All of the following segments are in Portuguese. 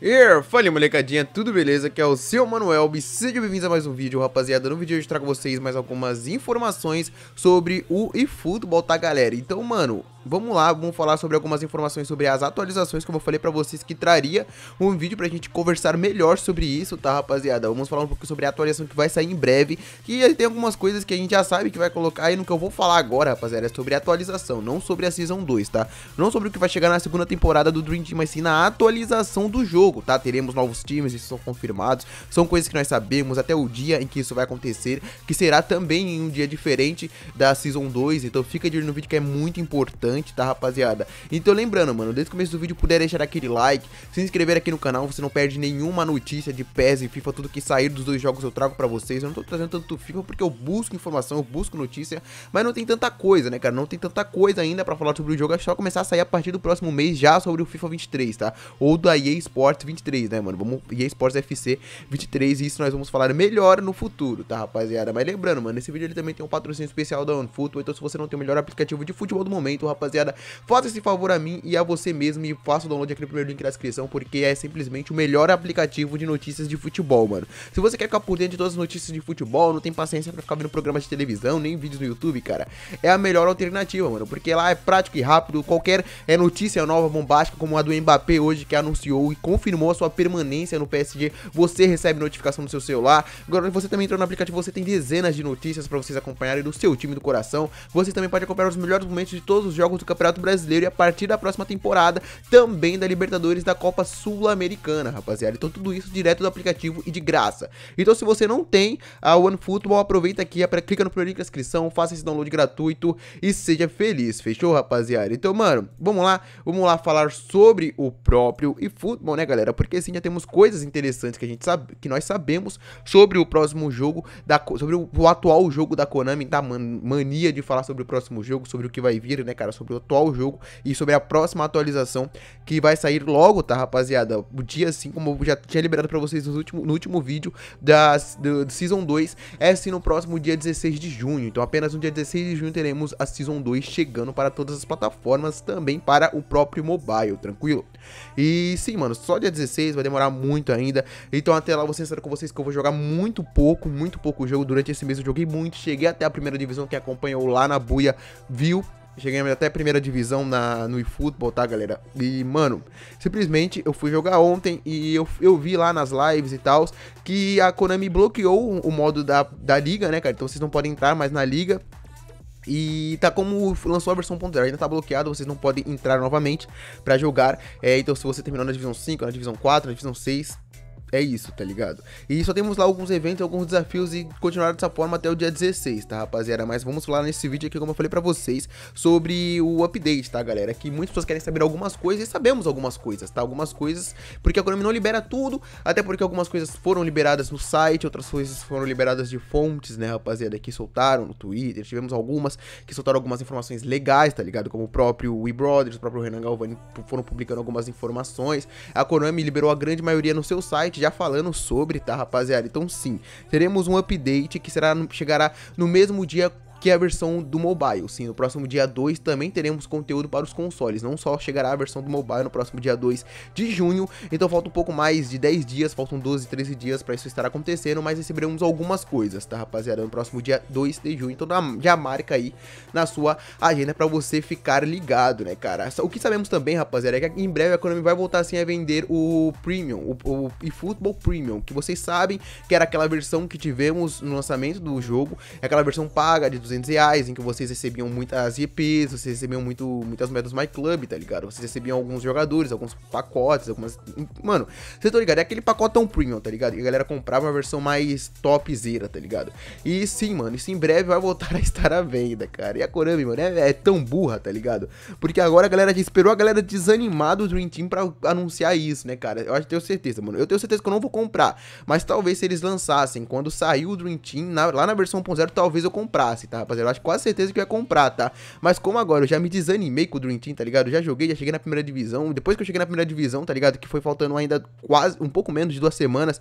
E fala molecadinha, tudo beleza? Aqui é o seu Manuel e sejam bem-vindos a mais um vídeo, rapaziada. No vídeo de hoje eu trago vocês mais algumas informações sobre o eFootball, tá galera? Então, mano, Vamos lá, vamos falar sobre algumas informações sobre as atualizações, como eu falei para vocês que traria um vídeo pra gente conversar melhor sobre isso, tá, rapaziada? Vamos falar um pouco sobre a atualização que vai sair em breve, que tem algumas coisas que a gente já sabe que vai colocar aí no que eu vou falar agora, rapaziada, é sobre a atualização, não sobre a Season 2, tá? Não sobre o que vai chegar na segunda temporada do Dream Team, mas sim na atualização do jogo, tá? Teremos novos times, isso são confirmados, são coisas que nós sabemos até o dia em que isso vai acontecer, que será também em um dia diferente da Season 2, então fica de olho no vídeo que é muito importante bastante, tá, rapaziada? Então lembrando, mano, desde o começo do vídeo puder deixar aquele like, se inscrever aqui no canal, você não perde nenhuma notícia de PES e FIFA, tudo que sair dos dois jogos eu trago pra vocês. Eu não tô trazendo tanto FIFA porque eu busco informação, eu busco notícia, mas não tem tanta coisa, né, cara? Não tem tanta coisa ainda pra falar sobre o jogo, é só começar a sair a partir do próximo mês já sobre o FIFA 23, tá? Ou da EA Sports 23, né, mano? Vamos, EA Sports FC 23 e isso nós vamos falar melhor no futuro, tá, rapaziada? Mas lembrando, mano, esse vídeo ele também tem um patrocínio especial da OneFootball, então se você não tem o melhor aplicativo de futebol do momento, rapaziada, rapaziada. Faça esse favor a mim e a você mesmo e faça o download aqui no primeiro link da descrição, porque é simplesmente o melhor aplicativo de notícias de futebol, mano. Se você quer ficar por dentro de todas as notícias de futebol, não tem paciência pra ficar vendo programas de televisão, nem vídeos no YouTube, cara, é a melhor alternativa, mano, porque lá é prático e rápido, qualquer é notícia nova, bombástica, como a do Mbappé hoje, que anunciou e confirmou a sua permanência no PSG, você recebe notificação no seu celular. Agora, você também entrou no aplicativo, você tem dezenas de notícias pra vocês acompanharem do seu time do coração. Você também pode acompanhar os melhores momentos de todos os jogos jogos do Campeonato Brasileiro e a partir da próxima temporada também da Libertadores da Copa Sul-Americana, rapaziada. Então tudo isso direto do aplicativo e de graça. Então se você não tem a OneFootball, aproveita aqui, clica no primeiro link da inscrição, faça esse download gratuito e seja feliz, fechou, rapaziada? Então, mano, vamos lá, vamos lá falar sobre o próprio e futebol, né, galera? Porque sim, já temos coisas interessantes que a gente sabe, que nós sabemos sobre o próximo jogo da sobre o, o atual jogo da Konami, da mania de falar sobre o próximo jogo, sobre o que vai vir, né, cara? sobre o atual jogo e sobre a próxima atualização que vai sair logo, tá, rapaziada? O dia assim, como eu já tinha liberado para vocês no último, no último vídeo da do, Season 2, é sim no próximo dia 16 de junho. Então, apenas no dia 16 de junho teremos a Season 2 chegando para todas as plataformas, também para o próprio mobile, tranquilo? E sim, mano, só dia 16 vai demorar muito ainda. Então, até lá, vou sincero com vocês que eu vou jogar muito pouco, muito pouco jogo durante esse mês. Eu joguei muito, cheguei até a primeira divisão. que acompanhou lá na buia viu Chegamos até a primeira divisão na, no eFootball, tá, galera? E, mano, simplesmente eu fui jogar ontem e eu, eu vi lá nas lives e tal que a Konami bloqueou o modo da, da liga, né, cara? Então vocês não podem entrar mais na liga. E tá como lançou a versão 1.0, ainda tá bloqueado, vocês não podem entrar novamente para jogar. É, então se você terminou na divisão 5, na divisão 4, na divisão 6, é isso, tá ligado? E só temos lá alguns eventos, alguns desafios e continuar dessa forma até o dia 16, tá, rapaziada? Mas vamos falar nesse vídeo aqui, como eu falei pra vocês, sobre o update, tá, galera? Que muitas pessoas querem saber algumas coisas e sabemos algumas coisas, tá? Algumas coisas, porque a Konami não libera tudo, até porque algumas coisas foram liberadas no site, outras coisas foram liberadas de fontes, né, rapaziada, que soltaram no Twitter, tivemos algumas que soltaram algumas informações legais, tá ligado? Como o próprio We Brothers, o próprio Renan Galvani foram publicando algumas informações. A Konami liberou a grande maioria no seu site, já falando sobre, tá, rapaziada? Então sim, teremos um update que será chegará no mesmo dia que é a versão do mobile. Sim, no próximo dia 2 também teremos conteúdo para os consoles, não só chegará a versão do mobile no próximo dia 2 de junho, então falta um pouco mais de 10 dias, faltam 12, 13 dias para isso estar acontecendo, mas receberemos algumas coisas, tá rapaziada, no próximo dia 2 de junho, então já marca aí na sua agenda para você ficar ligado, né cara. O que sabemos também, rapaziada, é que em breve a Konami vai voltar assim a vender o Premium, o, o eFootball Premium, que vocês sabem que era aquela versão que tivemos no lançamento do jogo, é aquela versão paga de 200 reais, em que vocês recebiam muitas IPs, vocês recebiam muito, muitas moedas My Club, tá ligado? Vocês recebiam alguns jogadores, alguns pacotes, algumas. Mano, vocês estão ligados? É aquele pacotão premium, tá ligado? E a galera comprava uma versão mais topzera, tá ligado? E sim, mano, isso em breve vai voltar a estar à venda, cara. E a Konami, mano, é, é tão burra, tá ligado? Porque agora a galera esperou a galera desanimar do Dream Team pra anunciar isso, né, cara? Eu acho que tenho certeza, mano. Eu tenho certeza que eu não vou comprar. Mas talvez se eles lançassem quando saiu o Dream Team, na, lá na versão 1.0, talvez eu comprasse, tá? tá, rapaziada? Eu acho quase certeza que eu ia comprar, tá? Mas como agora eu já me desanimei com o Dream Team, tá ligado? Eu já joguei, já cheguei na primeira divisão. Depois que eu cheguei na primeira divisão, tá ligado? Que foi faltando ainda quase um pouco menos de duas semanas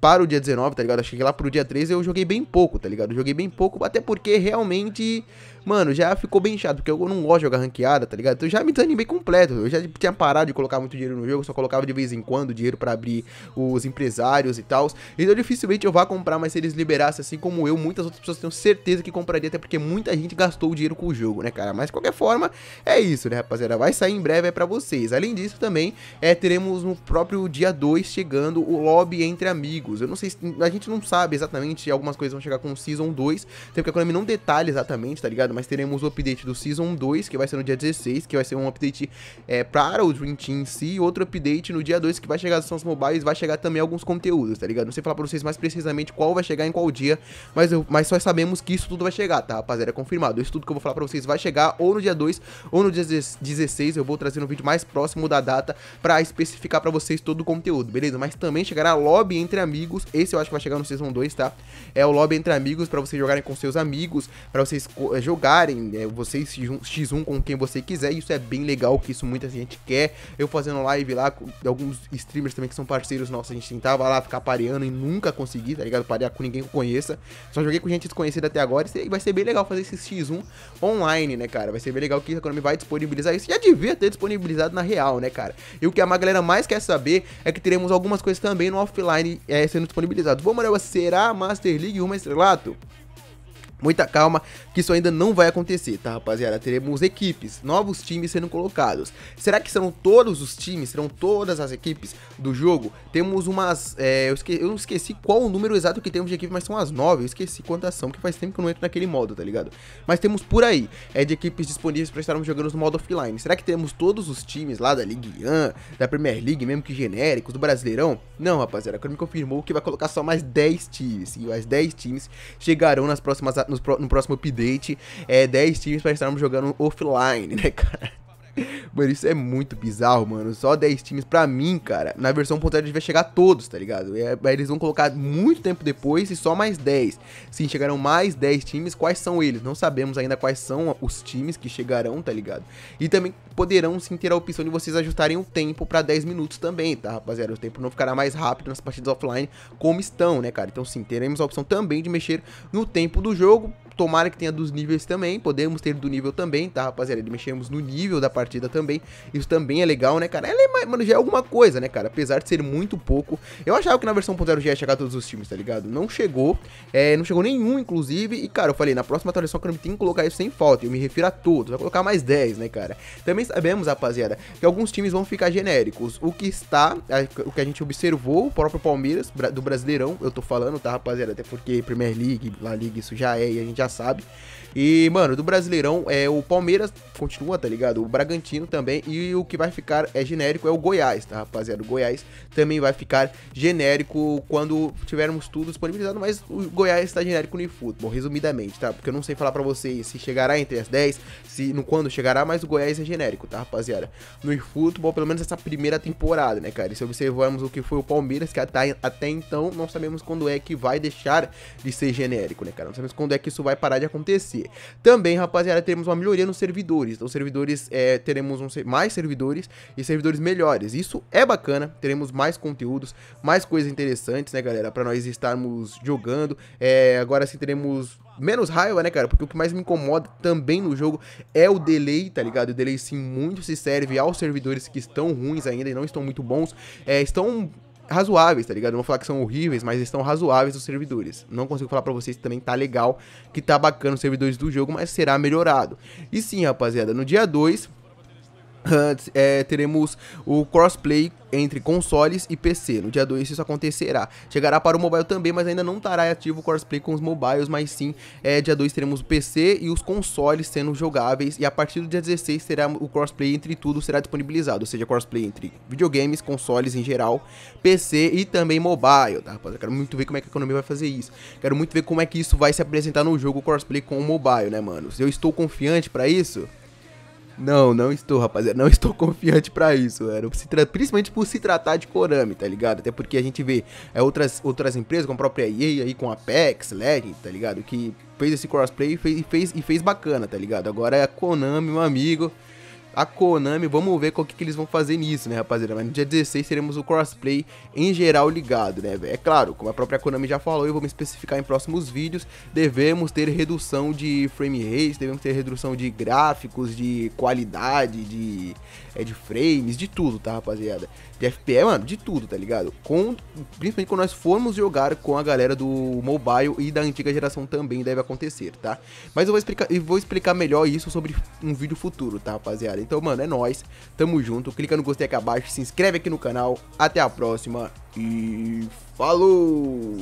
para o dia 19, tá ligado? Achei que lá pro dia 13 eu joguei bem pouco, tá ligado? joguei bem pouco, até porque realmente, mano, já ficou bem chato, porque eu não gosto de jogar ranqueada, tá ligado? Então eu já me desanimei completo, eu já tinha parado de colocar muito dinheiro no jogo, só colocava de vez em quando dinheiro para abrir os empresários e tal. Então dificilmente eu vá comprar, mas se eles liberassem assim como eu, muitas outras pessoas tenho certeza que compraria, até porque muita gente gastou o dinheiro com o jogo, né, cara? Mas de qualquer forma, é isso, né, rapaziada? Vai sair em breve, é para vocês. Além disso, também, é, teremos no próprio dia 2 chegando o lobby entre amigos jogos. Eu não sei, a gente não sabe exatamente, algumas coisas vão chegar com o Season 2, até porque a Konami não detalha exatamente, tá ligado? Mas teremos o update do Season 2, que vai ser no dia 16, que vai ser um update é, para o Dream Team em si, e outro update no dia 2, que vai chegar nas sons mobiles, vai chegar também alguns conteúdos, tá ligado? Não sei falar pra vocês mais precisamente qual vai chegar em qual dia, mas, eu, mas só sabemos que isso tudo vai chegar, tá, rapaziada? É confirmado. Isso tudo que eu vou falar pra vocês vai chegar ou no dia 2 ou no dia 16. Eu vou trazer um vídeo mais próximo da data pra especificar pra vocês todo o conteúdo, beleza? Mas também chegará lobby entre amigos amigos. Esse eu acho que vai chegar no Season 2, tá? É o lobby entre amigos para vocês jogarem com seus amigos, para vocês eh, jogarem, é, vocês X1 com quem você quiser. Isso é bem legal, que isso muita gente quer. Eu fazendo live lá com alguns streamers também que são parceiros nossos, a gente tentava lá ficar pareando e nunca consegui, tá ligado? Parear com ninguém que eu conheça. Só joguei com gente desconhecida até agora e vai ser bem legal fazer esse X1 online, né, cara? Vai ser bem legal que a Konami vai disponibilizar isso. Já devia ter disponibilizado na real, né, cara? E o que a galera mais quer saber é que teremos algumas coisas também no offline é, é sendo disponibilizado. Bom, Manuel, será Master League rumo estrelato? Muita calma, que isso ainda não vai acontecer, tá, rapaziada? Teremos equipes, novos times sendo colocados. Será que serão todos os times? Serão todas as equipes do jogo? Temos umas... É, eu, eu não esqueci qual o número exato que temos de equipe, mas são as nove. Eu esqueci quantas são, que faz tempo que eu não entro naquele modo, tá ligado? Mas temos por aí, é de equipes disponíveis para estarmos jogando no modo offline. Será que teremos todos os times lá da Ligue 1, da Premier League, mesmo que genéricos, do Brasileirão? Não, rapaziada, a me confirmou que vai colocar só mais 10 times. E mais 10 times chegarão nas próximas no, próximo update é, 10 times para estarmos jogando offline, né, cara? Mano, isso é muito bizarro, mano. Só 10 times pra mim, cara. Na versão 1.0 devia chegar todos, tá ligado? É, eles vão colocar muito tempo depois e só mais 10. Sim, chegaram mais 10 times. Quais são eles? Não sabemos ainda quais são os times que chegarão, tá ligado? E também poderão sim ter a opção de vocês ajustarem o tempo pra 10 minutos também, tá, rapaziada? O tempo não ficará mais rápido nas partidas offline como estão, né, cara? Então sim, teremos a opção também de mexer no tempo do jogo Tomara que tenha dos níveis também. Podemos ter do nível também, tá, rapaziada? Mexemos no nível da partida também. Isso também é legal, né, cara? Ela é, mano, já é alguma coisa, né, cara? Apesar de ser muito pouco. Eu achava que na versão 1.0 já ia chegar todos os times, tá ligado? Não chegou. É, não chegou nenhum, inclusive. E, cara, eu falei, na próxima atualização que eu tenho que colocar isso sem falta. Eu me refiro a todos. Vai colocar mais 10, né, cara? Também sabemos, rapaziada, que alguns times vão ficar genéricos. O que está, o que a gente observou, o próprio Palmeiras, do Brasileirão, eu tô falando, tá, rapaziada? Até porque Premier League, La Liga, isso já é, e a gente já já sabe. E, mano, do Brasileirão, é o Palmeiras continua, tá ligado? O Bragantino também. E o que vai ficar é genérico é o Goiás, tá, rapaziada? O Goiás também vai ficar genérico quando tivermos tudo disponibilizado, mas o Goiás está genérico no futebol, resumidamente, tá? Porque eu não sei falar para vocês se chegará entre as 10, se no quando chegará, mas o Goiás é genérico, tá, rapaziada? No futebol, pelo menos essa primeira temporada, né, cara? E se observarmos o que foi o Palmeiras, que até, até então não sabemos quando é que vai deixar de ser genérico, né, cara? Não sabemos quando é que isso vai vai parar de acontecer. Também, rapaziada, teremos uma melhoria nos servidores. Os servidores, é, teremos um, mais servidores e servidores melhores. Isso é bacana, teremos mais conteúdos, mais coisas interessantes, né, galera? Pra nós estarmos jogando. É, agora sim, teremos menos raiva, né, cara? Porque o que mais me incomoda também no jogo é o delay, tá ligado? O delay sim muito se serve aos servidores que estão ruins ainda e não estão muito bons. É, estão razoáveis, tá ligado? Não vou falar que são horríveis, mas estão razoáveis os servidores. Não consigo falar para vocês que também tá legal, que tá bacana os servidores do jogo, mas será melhorado. E sim, rapaziada, no dia 2 antes é, teremos o crossplay entre consoles e PC. No dia 2 isso acontecerá. Chegará para o mobile também, mas ainda não estará ativo o crossplay com os mobiles, mas sim, é, dia 2 teremos o PC e os consoles sendo jogáveis, e a partir do dia 16 será o crossplay entre tudo será disponibilizado, ou seja, crossplay entre videogames, consoles em geral, PC e também mobile, tá, rapaz? Eu quero muito ver como é que a economia vai fazer isso. Quero muito ver como é que isso vai se apresentar no jogo crossplay com o mobile, né, mano? Eu estou confiante para isso? Não, não estou, rapaziada. Não estou confiante para isso, era Principalmente por se tratar de Konami, tá ligado? Até porque a gente vê é, outras, outras empresas, como a própria EA aí, com a Apex, Legend, tá ligado? Que fez esse crossplay e fez, e fez, e fez bacana, tá ligado? Agora é a Konami, meu amigo a Konami, vamos ver o que, que eles vão fazer nisso, né, rapaziada? Mas no dia 16 teremos o crossplay em geral ligado, né, É claro, como a própria Konami já falou, eu vou me especificar em próximos vídeos, devemos ter redução de frame rate, devemos ter redução de gráficos, de qualidade, de, é, de frames, de tudo, tá, rapaziada? De FPS, mano, de tudo, tá ligado? Com, principalmente quando nós formos jogar com a galera do mobile e da antiga geração também deve acontecer, tá? Mas eu vou explicar, eu vou explicar melhor isso sobre um vídeo futuro, tá, rapaziada? Então, mano, é nóis. Tamo junto. Clica no gostei aqui abaixo, se inscreve aqui no canal. Até a próxima e falou!